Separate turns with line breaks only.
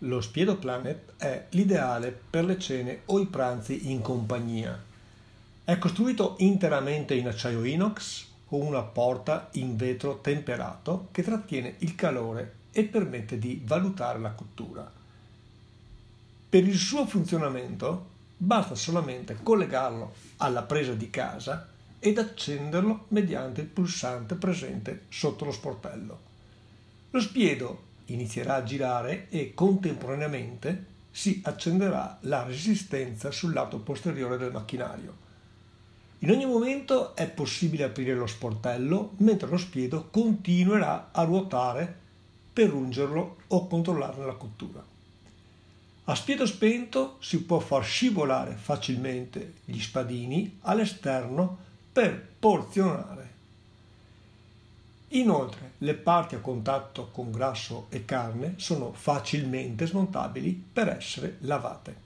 Lo Spiedo Planet è l'ideale per le cene o i pranzi in compagnia. È costruito interamente in acciaio inox con una porta in vetro temperato che trattiene il calore e permette di valutare la cottura. Per il suo funzionamento basta solamente collegarlo alla presa di casa ed accenderlo mediante il pulsante presente sotto lo sportello. Lo spiedo inizierà a girare e contemporaneamente si accenderà la resistenza sul lato posteriore del macchinario. In ogni momento è possibile aprire lo sportello mentre lo spiedo continuerà a ruotare per ungerlo o controllarne la cottura. A spiedo spento si può far scivolare facilmente gli spadini all'esterno per porzionare Inoltre le parti a contatto con grasso e carne sono facilmente smontabili per essere lavate.